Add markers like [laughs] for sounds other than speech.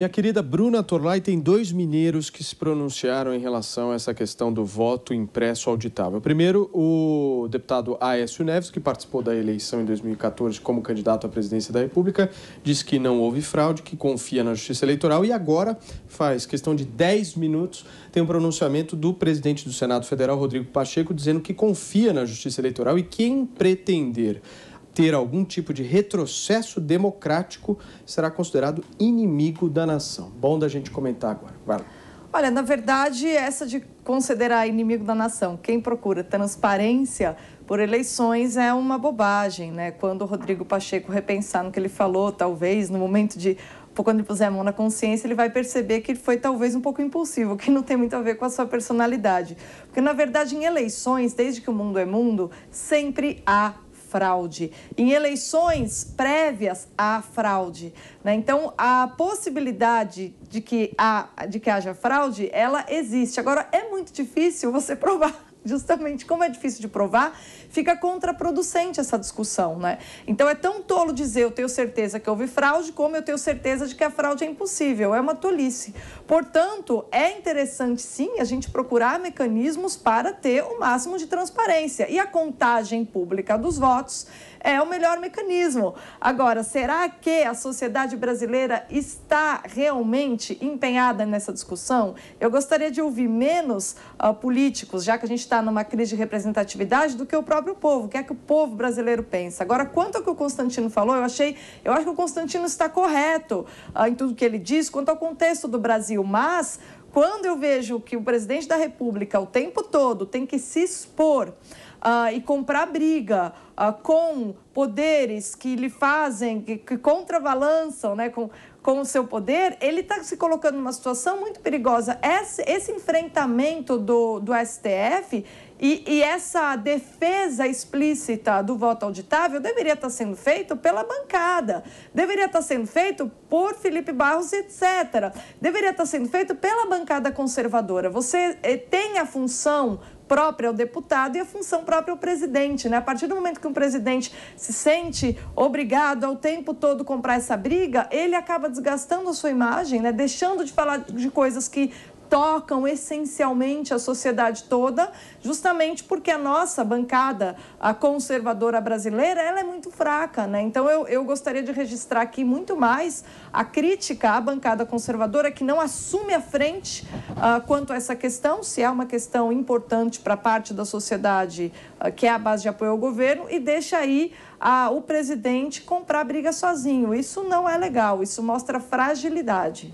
Minha querida Bruna Torlai, tem dois mineiros que se pronunciaram em relação a essa questão do voto impresso auditável. Primeiro, o deputado Aécio Neves, que participou da eleição em 2014 como candidato à presidência da República, diz que não houve fraude, que confia na Justiça Eleitoral e agora faz questão de 10 minutos tem um pronunciamento do presidente do Senado Federal, Rodrigo Pacheco, dizendo que confia na Justiça Eleitoral e quem pretender ter algum tipo de retrocesso democrático, será considerado inimigo da nação. Bom da gente comentar agora. Vai lá. Olha, na verdade, essa de considerar inimigo da nação, quem procura transparência por eleições é uma bobagem, né? Quando o Rodrigo Pacheco repensar no que ele falou, talvez no momento de quando ele puser a mão na consciência, ele vai perceber que ele foi talvez um pouco impulsivo, que não tem muito a ver com a sua personalidade. Porque, na verdade, em eleições, desde que o mundo é mundo, sempre há fraude, em eleições prévias à fraude. Né? Então, a possibilidade de que, há, de que haja fraude, ela existe. Agora, é muito difícil você [laughs] provar justamente como é difícil de provar, fica contraproducente essa discussão, né? Então é tão tolo dizer eu tenho certeza que houve fraude, como eu tenho certeza de que a fraude é impossível, é uma tolice. Portanto, é interessante sim a gente procurar mecanismos para ter o máximo de transparência. E a contagem pública dos votos é o melhor mecanismo. Agora, será que a sociedade brasileira está realmente empenhada nessa discussão? Eu gostaria de ouvir menos uh, políticos, já que a gente está numa crise de representatividade, do que o próprio povo. O que é que o povo brasileiro pensa? Agora, quanto ao que o Constantino falou, eu achei, eu acho que o Constantino está correto uh, em tudo que ele diz quanto ao contexto do Brasil, mas quando eu vejo que o presidente da República o tempo todo tem que se expor uh, e comprar briga uh, com poderes que lhe fazem, que, que contrabalançam né, com, com o seu poder, ele está se colocando numa situação muito perigosa. Esse, esse enfrentamento do, do STF e, e, essa defesa explícita do voto auditável deveria estar tá sendo feito pela bancada, deveria estar tá sendo feito por Felipe Barros, etc. Deveria estar tá sendo feito pela bancada conservadora. Você eh, tem a função própria ao deputado e a função própria ao presidente, né? A partir do momento que um presidente se sente obrigado ao tempo todo comprar essa briga, ele acaba desgastando a sua imagem, né? deixando de falar de coisas que tocam essencialmente a sociedade toda, justamente porque a nossa bancada, a conservadora brasileira, ela é muito fraca, né? Então eu, eu gostaria de registrar aqui muito mais a crítica à bancada conservadora que não assume a frente uh, quanto a essa questão, se é uma questão importante para parte da sociedade uh, que é a base de apoio ao governo, e deixa aí a, ah, o presidente comprar briga sozinho. Isso não é legal, isso mostra fragilidade.